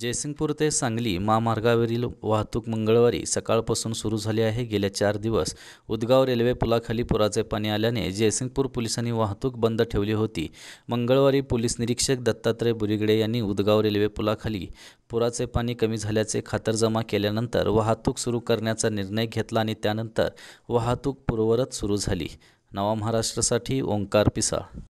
जयसिंगपूर ते सांगली महामार्गावरील वाहतूक मंगळवारी सकाळपासून सुरू झाली आहे गेल्या चार दिवस उदगाव रेल्वे पुलाखाली पुराचे पाणी आल्याने जयसिंगपूर पोलिसांनी वाहतूक बंद ठेवली होती मंगळवारी पोलीस निरीक्षक दत्तात्रय बुरिगडे यांनी उदगाव रेल्वे पुलाखाली पुराचे पाणी कमी झाल्याचे खातरजमा केल्यानंतर वाहतूक सुरू करण्याचा निर्णय घेतला आणि त्यानंतर वाहतूक पूर्ववत सुरू झाली नवा महाराष्ट्रासाठी ओंकार पिसाळ